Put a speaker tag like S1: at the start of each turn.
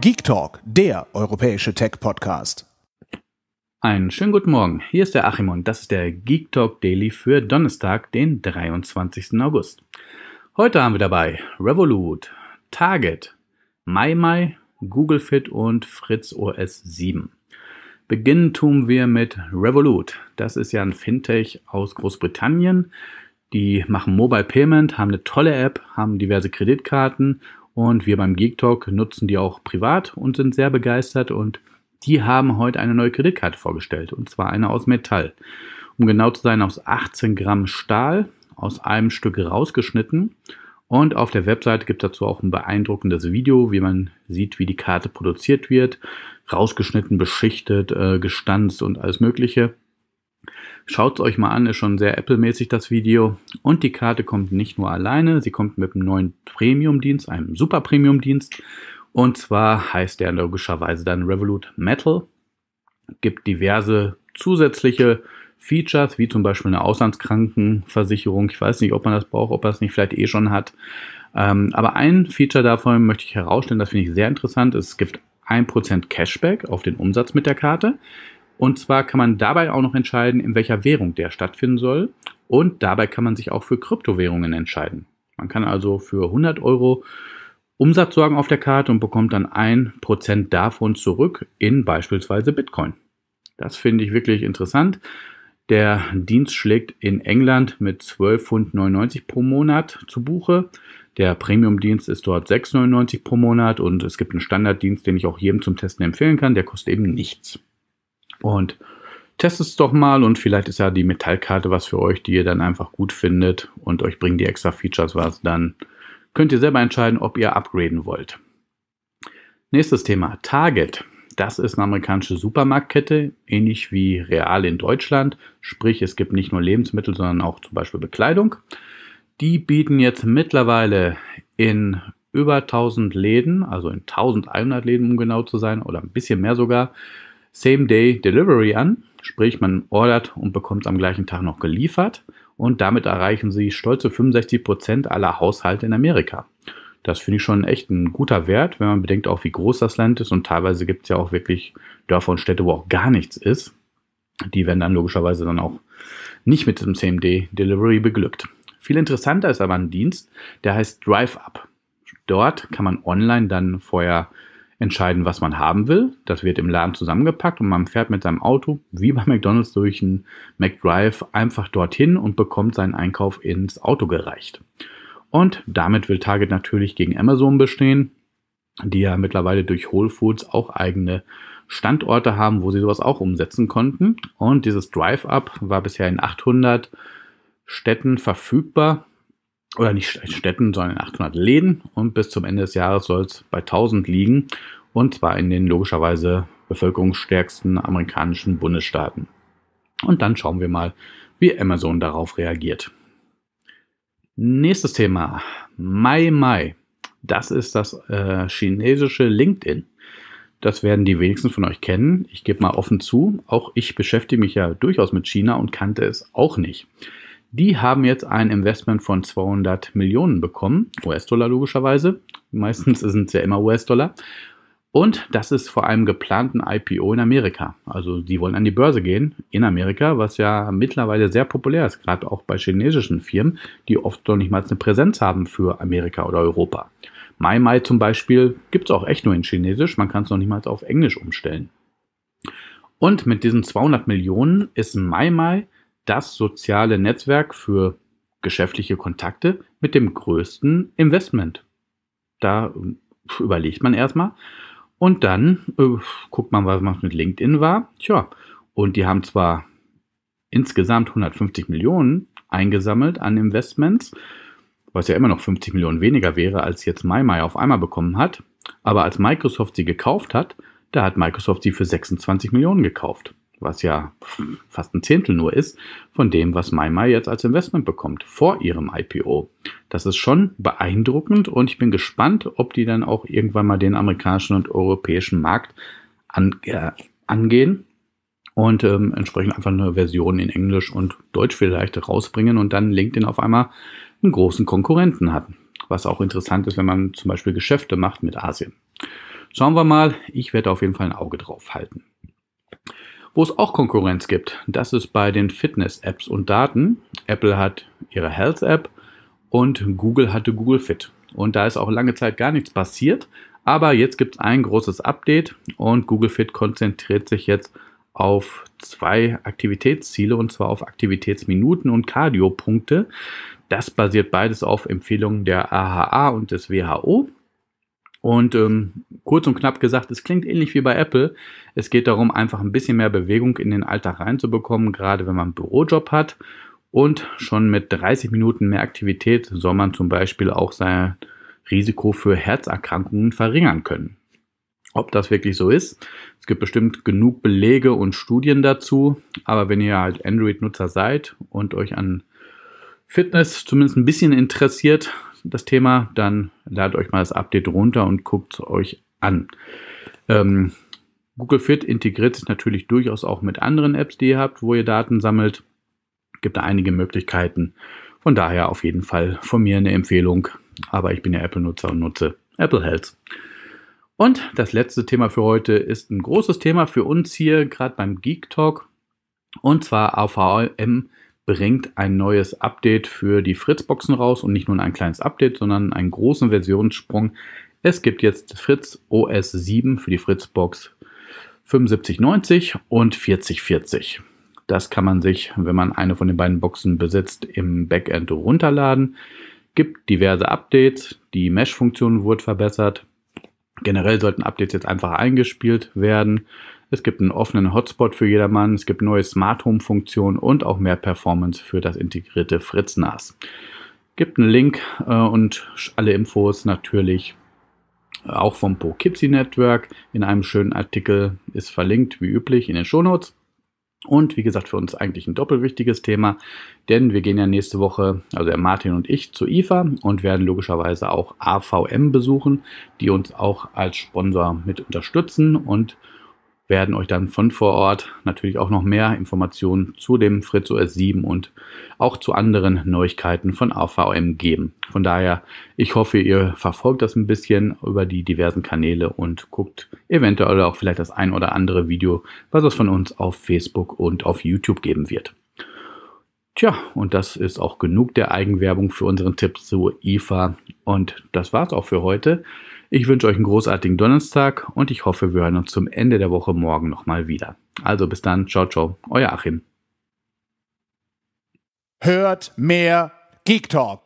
S1: Geek Talk, der europäische Tech-Podcast. Einen schönen guten Morgen. Hier ist der Achim und das ist der Geek Talk Daily für Donnerstag, den 23. August. Heute haben wir dabei Revolut, Target, MyMy, Google Fit und Fritz OS 7. Beginnen tun wir mit Revolut. Das ist ja ein Fintech aus Großbritannien. Die machen Mobile Payment, haben eine tolle App, haben diverse Kreditkarten und wir beim Geek Talk nutzen die auch privat und sind sehr begeistert. Und die haben heute eine neue Kreditkarte vorgestellt. Und zwar eine aus Metall. Um genau zu sein, aus 18 Gramm Stahl, aus einem Stück rausgeschnitten. Und auf der Webseite gibt es dazu auch ein beeindruckendes Video, wie man sieht, wie die Karte produziert wird. Rausgeschnitten, beschichtet, äh, gestanzt und alles Mögliche. Schaut es euch mal an, ist schon sehr Apple-mäßig das Video. Und die Karte kommt nicht nur alleine, sie kommt mit einem neuen Premium-Dienst, einem Super-Premium-Dienst. Und zwar heißt der logischerweise dann Revolut Metal. Gibt diverse zusätzliche Features, wie zum Beispiel eine Auslandskrankenversicherung. Ich weiß nicht, ob man das braucht, ob man das nicht vielleicht eh schon hat. Ähm, aber ein Feature davon möchte ich herausstellen, das finde ich sehr interessant. Es gibt 1% Cashback auf den Umsatz mit der Karte. Und zwar kann man dabei auch noch entscheiden, in welcher Währung der stattfinden soll. Und dabei kann man sich auch für Kryptowährungen entscheiden. Man kann also für 100 Euro Umsatz sorgen auf der Karte und bekommt dann ein Prozent davon zurück in beispielsweise Bitcoin. Das finde ich wirklich interessant. Der Dienst schlägt in England mit 12,99 Pfund pro Monat zu Buche. Der Premium-Dienst ist dort 6,99 pro Monat und es gibt einen Standarddienst, den ich auch jedem zum Testen empfehlen kann. Der kostet eben nichts. Und testet es doch mal und vielleicht ist ja die Metallkarte was für euch, die ihr dann einfach gut findet und euch bringen die extra Features was. Dann könnt ihr selber entscheiden, ob ihr upgraden wollt. Nächstes Thema, Target. Das ist eine amerikanische Supermarktkette, ähnlich wie Real in Deutschland. Sprich, es gibt nicht nur Lebensmittel, sondern auch zum Beispiel Bekleidung. Die bieten jetzt mittlerweile in über 1000 Läden, also in 1100 Läden, um genau zu sein, oder ein bisschen mehr sogar, Same-Day-Delivery an, sprich man ordert und bekommt es am gleichen Tag noch geliefert und damit erreichen sie stolze 65% Prozent aller Haushalte in Amerika. Das finde ich schon echt ein guter Wert, wenn man bedenkt auch, wie groß das Land ist und teilweise gibt es ja auch wirklich Dörfer und Städte, wo auch gar nichts ist. Die werden dann logischerweise dann auch nicht mit dem Same-Day-Delivery beglückt. Viel interessanter ist aber ein Dienst, der heißt Drive-Up. Dort kann man online dann vorher entscheiden, was man haben will. Das wird im Laden zusammengepackt und man fährt mit seinem Auto, wie bei McDonald's, durch einen McDrive einfach dorthin und bekommt seinen Einkauf ins Auto gereicht. Und damit will Target natürlich gegen Amazon bestehen, die ja mittlerweile durch Whole Foods auch eigene Standorte haben, wo sie sowas auch umsetzen konnten. Und dieses Drive-Up war bisher in 800 Städten verfügbar oder nicht Städten, sondern in 800 Läden und bis zum Ende des Jahres soll es bei 1000 liegen und zwar in den logischerweise bevölkerungsstärksten amerikanischen Bundesstaaten. Und dann schauen wir mal, wie Amazon darauf reagiert. Nächstes Thema, Mai Mai. Das ist das äh, chinesische LinkedIn. Das werden die wenigsten von euch kennen. Ich gebe mal offen zu, auch ich beschäftige mich ja durchaus mit China und kannte es auch nicht. Die haben jetzt ein Investment von 200 Millionen bekommen, US-Dollar logischerweise. Meistens sind es ja immer US-Dollar. Und das ist vor einem geplanten IPO in Amerika. Also die wollen an die Börse gehen in Amerika, was ja mittlerweile sehr populär ist, gerade auch bei chinesischen Firmen, die oft noch nicht mal eine Präsenz haben für Amerika oder Europa. Mai Mai zum Beispiel gibt es auch echt nur in Chinesisch, man kann es noch nicht mal auf Englisch umstellen. Und mit diesen 200 Millionen ist Mai Mai das soziale Netzwerk für geschäftliche Kontakte mit dem größten Investment. Da ähm, überlegt man erstmal und dann äh, guckt man, was man mit LinkedIn war. Tja, und die haben zwar insgesamt 150 Millionen eingesammelt an Investments, was ja immer noch 50 Millionen weniger wäre, als jetzt MyMy auf einmal bekommen hat. Aber als Microsoft sie gekauft hat, da hat Microsoft sie für 26 Millionen gekauft was ja fast ein Zehntel nur ist, von dem, was MyMy jetzt als Investment bekommt vor ihrem IPO. Das ist schon beeindruckend und ich bin gespannt, ob die dann auch irgendwann mal den amerikanischen und europäischen Markt an, äh, angehen und ähm, entsprechend einfach eine Version in Englisch und Deutsch vielleicht rausbringen und dann LinkedIn auf einmal einen großen Konkurrenten hat. Was auch interessant ist, wenn man zum Beispiel Geschäfte macht mit Asien. Schauen wir mal, ich werde auf jeden Fall ein Auge drauf halten. Wo es auch Konkurrenz gibt, das ist bei den Fitness-Apps und Daten. Apple hat ihre Health-App und Google hatte Google Fit. Und da ist auch lange Zeit gar nichts passiert. Aber jetzt gibt es ein großes Update und Google Fit konzentriert sich jetzt auf zwei Aktivitätsziele und zwar auf Aktivitätsminuten und Cardio-Punkte. Das basiert beides auf Empfehlungen der AHA und des WHO und ähm, kurz und knapp gesagt, es klingt ähnlich wie bei Apple. Es geht darum, einfach ein bisschen mehr Bewegung in den Alltag reinzubekommen, gerade wenn man einen Bürojob hat. Und schon mit 30 Minuten mehr Aktivität soll man zum Beispiel auch sein Risiko für Herzerkrankungen verringern können. Ob das wirklich so ist, es gibt bestimmt genug Belege und Studien dazu. Aber wenn ihr halt Android-Nutzer seid und euch an Fitness zumindest ein bisschen interessiert, das Thema, dann ladet euch mal das Update runter und guckt es euch an. Ähm, Google Fit integriert sich natürlich durchaus auch mit anderen Apps, die ihr habt, wo ihr Daten sammelt. Gibt da einige Möglichkeiten. Von daher auf jeden Fall von mir eine Empfehlung. Aber ich bin ja Apple-Nutzer und nutze Apple Health. Und das letzte Thema für heute ist ein großes Thema für uns hier, gerade beim Geek Talk. Und zwar AVM bringt ein neues Update für die Fritz-Boxen raus und nicht nur ein kleines Update, sondern einen großen Versionssprung. Es gibt jetzt Fritz OS 7 für die Fritz-Box 7590 und 4040. Das kann man sich, wenn man eine von den beiden Boxen besitzt, im Backend runterladen. Gibt diverse Updates, die Mesh-Funktion wurde verbessert. Generell sollten Updates jetzt einfach eingespielt werden. Es gibt einen offenen Hotspot für jedermann, es gibt neue Smart Home Funktionen und auch mehr Performance für das integrierte Fritz NAS. Gibt einen Link äh, und alle Infos natürlich auch vom Poughkeepsie Network in einem schönen Artikel ist verlinkt wie üblich in den Shownotes. Und wie gesagt, für uns eigentlich ein doppelwichtiges Thema, denn wir gehen ja nächste Woche, also der Martin und ich, zu IFA und werden logischerweise auch AVM besuchen, die uns auch als Sponsor mit unterstützen und werden euch dann von vor Ort natürlich auch noch mehr Informationen zu dem Fritz OS 7 und auch zu anderen Neuigkeiten von AVM geben. Von daher, ich hoffe, ihr verfolgt das ein bisschen über die diversen Kanäle und guckt eventuell auch vielleicht das ein oder andere Video, was es von uns auf Facebook und auf YouTube geben wird. Tja, und das ist auch genug der Eigenwerbung für unseren Tipp zu IFA. Und das war's auch für heute. Ich wünsche euch einen großartigen Donnerstag und ich hoffe, wir hören uns zum Ende der Woche morgen nochmal wieder. Also bis dann, ciao, ciao, euer Achim. Hört mehr Geek Talk.